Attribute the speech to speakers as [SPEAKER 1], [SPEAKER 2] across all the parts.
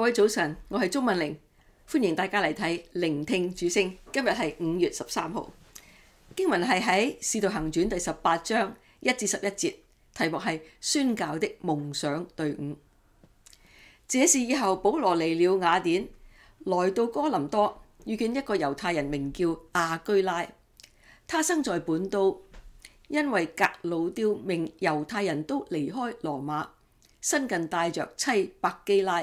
[SPEAKER 1] 各位早晨，我系钟文玲，欢迎大家嚟睇聆听主声。今日系五月十三号，经文系喺《使徒行传》第十八章一至十一节，题目系宣教的梦想队伍。这是以后保罗嚟了雅典，来到哥林多，遇见一个犹太人名叫阿居拉，他生在本都，因为格鲁丢命犹太人都离开罗马，新近带着妻白基拉。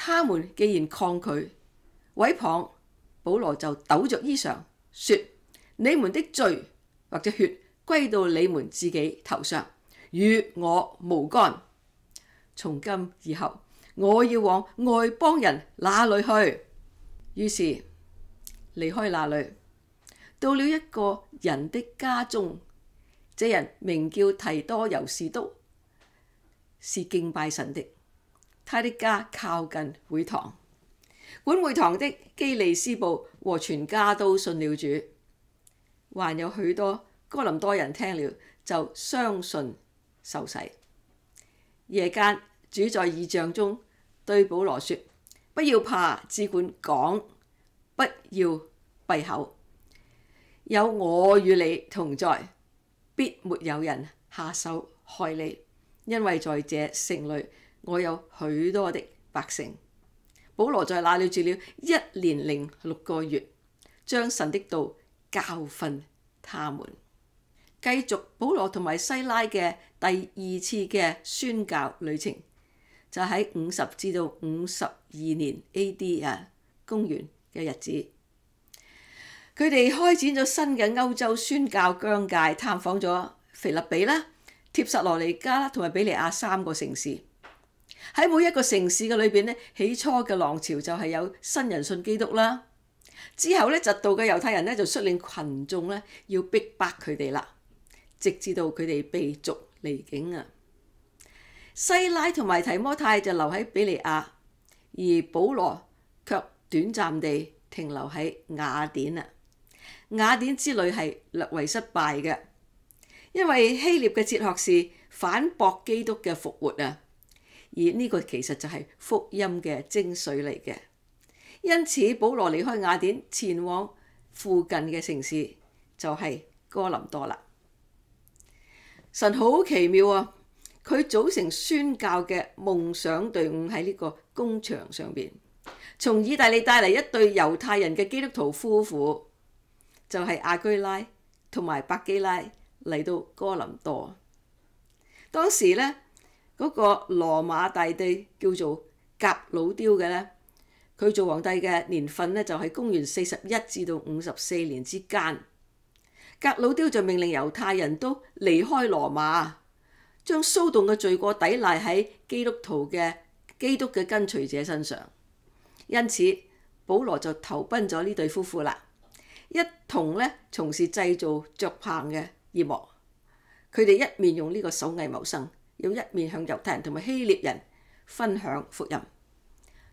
[SPEAKER 1] 他們既然抗拒，偉旁保羅就抖着衣裳，說：你們的罪或者血歸到你們自己頭上，與我無干。從今以後，我要往外邦人那裏去。於是離開那裏，到了一個人的家中，這人名叫提多尤士都，是敬拜神的。他的家靠近会堂，管会堂的基利斯布和全家都信了主，还有许多哥林多人听了就相信受洗。夜间主在意象中对保罗说：不要怕，只管讲，不要闭口，有我与你同在，必没有人下手害你，因为在这城里。我有許多的百姓。保羅在那裏住了一年零六個月，將神的道教訓他們。繼續保羅同埋西拉嘅第二次嘅宣教旅程，就喺五十至到五十二年 A.D. 啊，公元嘅日子，佢哋開展咗新嘅歐洲宣教疆界，探訪咗腓立比啦、帖撒羅尼加啦同埋比利亞三個城市。喺每一个城市嘅里边呢起初嘅浪潮就系有新人信基督啦。之后呢，嫉妒嘅犹太人呢就率领群众呢要逼迫佢哋啦，直至到佢哋被逐离境啊。西拉同埋提摩太就留喺比利亚，而保罗却短暂地停留喺雅典啊。雅典之旅系略为失败嘅，因为希腊嘅哲学是反驳基督嘅复活啊。而呢個其實就係福音嘅精髓嚟嘅，因此保羅離開雅典，前往附近嘅城市就係哥林多啦。神好奇妙啊！佢組成宣教嘅夢想隊伍喺呢個工場上邊，從意大利帶嚟一對猶太人嘅基督徒夫婦，就係阿居拉同埋百基拉嚟到哥林多。當時呢。嗰個羅馬大帝叫做格魯雕嘅咧，佢做皇帝嘅年份咧就係公元四十一至到五十四年之間。格魯雕就命令猶太人都離開羅馬，將騷動嘅罪過抵賴喺基督徒嘅基督嘅跟隨者身上。因此，保羅就投奔咗呢對夫婦啦，一同咧從事製造著棒嘅業務。佢哋一面用呢個手藝謀生。要一面向猶太人同埋希臘人分享福音。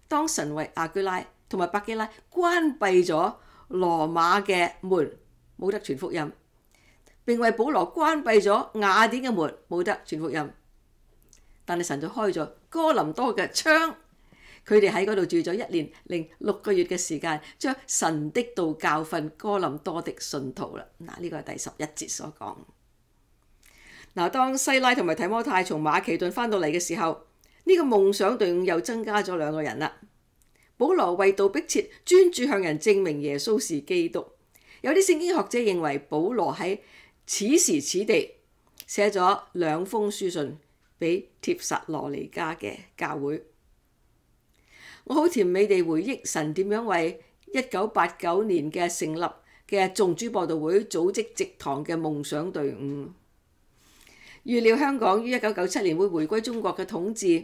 [SPEAKER 1] 當神為阿居拉同埋百基拉關閉咗羅馬嘅門，冇得傳福音；並為保羅關閉咗雅典嘅門，冇得傳福音。但係神就開咗哥林多嘅窗，佢哋喺嗰度住咗一年零六個月嘅時間，將神的道教訓哥林多的信徒啦。嗱，呢個係第十一節所講。嗱，當西拉同埋提摩太從馬其頓翻到嚟嘅時候，呢個夢想隊伍又增加咗兩個人啦。保羅為道迫切，專注向人證明耶穌是基督。有啲聖經學者認為，保羅喺此時此地寫咗兩封書信俾帖撒羅尼加嘅教會。我好甜美地回憶神點樣為一九八九年嘅成立嘅眾主佈道會組織直堂嘅夢想隊伍。預料香港於一九九七年會回歸中國嘅統治，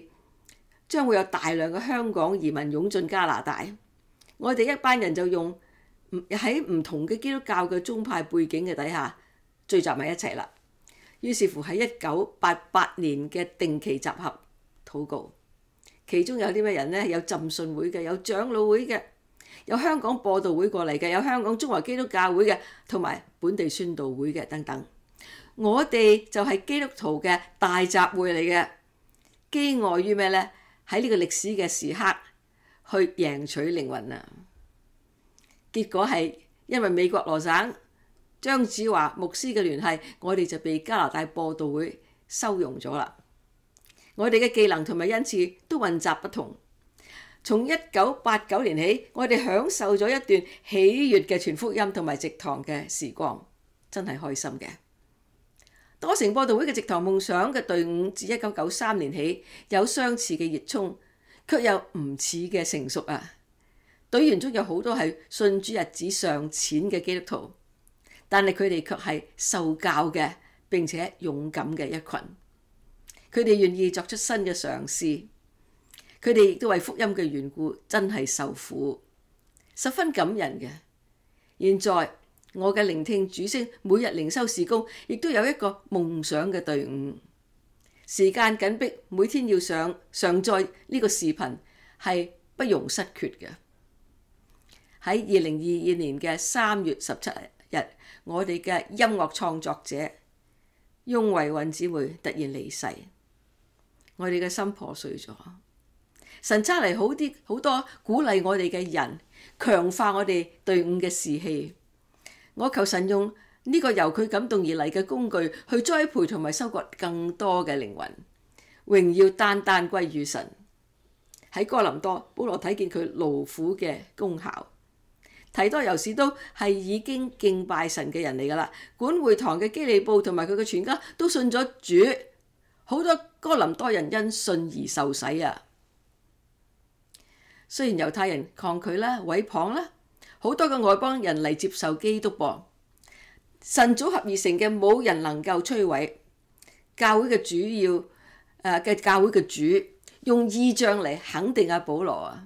[SPEAKER 1] 將會有大量嘅香港移民湧進加拿大。我哋一班人就用唔喺唔同嘅基督教嘅宗派背景嘅底下聚集埋一齊啦。於是乎喺一九八八年嘅定期集合禱告，其中有啲咩人咧？有浸信會嘅，有長老會嘅，有香港播道會過嚟嘅，有香港中華基督教會嘅，同埋本地宣道會嘅等等。我哋就係基督徒嘅大集會嚟嘅，饥饿於咩呢？喺呢個歷史嘅時刻去贏取靈魂啊！結果係因為美國羅省張子華牧師嘅聯繫，我哋就被加拿大播道會收容咗啦。我哋嘅技能同埋恩賜都混雜不同。從一九八九年起，我哋享受咗一段喜悦嘅全福音同埋直堂嘅時光，真係開心嘅。多城播道会嘅直堂梦想嘅队伍，自一九九三年起有相似嘅热衷，却又唔似嘅成熟啊！队员中有好多系信主日子尚浅嘅基督徒，但系佢哋却系受教嘅，并且勇敢嘅一群。佢哋愿意作出新嘅尝试，佢哋亦都为福音嘅缘故真系受苦，十分感人嘅。现在。我嘅聆听主声，每日灵修时光亦都有一个梦想嘅队伍。时间紧迫，每天要上上载呢个视频系不容失缺嘅。喺二零二二年嘅三月十七日，我哋嘅音乐创作者翁维运姊妹突然离世，我哋嘅心破碎咗。神差嚟好啲好多鼓励我哋嘅人，强化我哋队伍嘅士气。我求神用呢个由佢感动而嚟嘅工具去栽培同埋收割更多嘅灵魂，荣耀单单归于神。喺哥林多，保罗睇见佢劳苦嘅功效，提多尤士都系已经敬拜神嘅人嚟噶啦。管会堂嘅基利布同埋佢嘅全家都信咗主，好多哥林多人因信而受洗啊。虽然犹太人抗拒啦，毁谤啦。好多嘅外邦人嚟接受基督噃，神组合而成嘅，冇人能够摧毁教会嘅主要，诶嘅教会嘅主用意象嚟肯定阿保罗啊，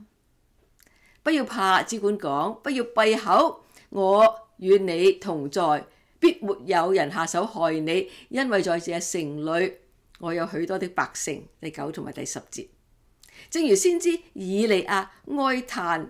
[SPEAKER 1] 不要怕，只管讲，不要闭口，我与你同在，必没有人下手害你，因为在这城里我有许多的百姓。第九同埋第十节，正如先知以利亚哀叹。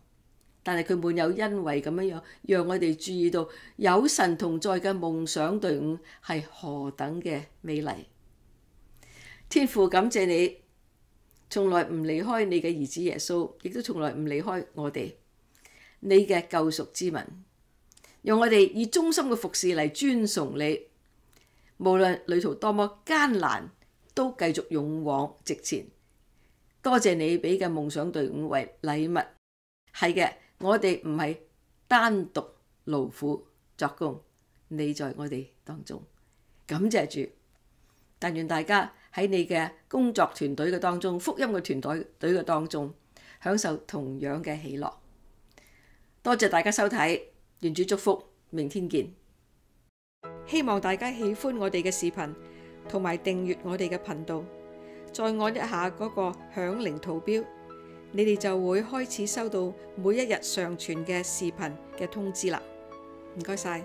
[SPEAKER 1] 但系佢满有恩惠咁样样，让我哋注意到有神同在嘅梦想队伍系何等嘅美丽。天父，感谢你从来唔离开你嘅儿子耶稣，亦都从来唔离开我哋。你嘅救赎之民，用我哋以忠心嘅服侍嚟尊崇你。无论旅途多么艰难，都继续勇往直前。多谢你俾嘅梦想队伍为礼物。系嘅。我哋唔系單獨勞苦作工，你在我哋當中感謝主，但願大家喺你嘅工作團隊嘅當中、福音嘅團隊队嘅當中，享受同樣嘅喜樂。多謝大家收睇，願主祝福，明天見。希望大家喜歡我哋嘅視頻，同埋訂閱我哋嘅頻道，再按一下嗰個響铃圖標。你哋就會開始收到每一日上傳嘅視頻嘅通知啦，唔該晒。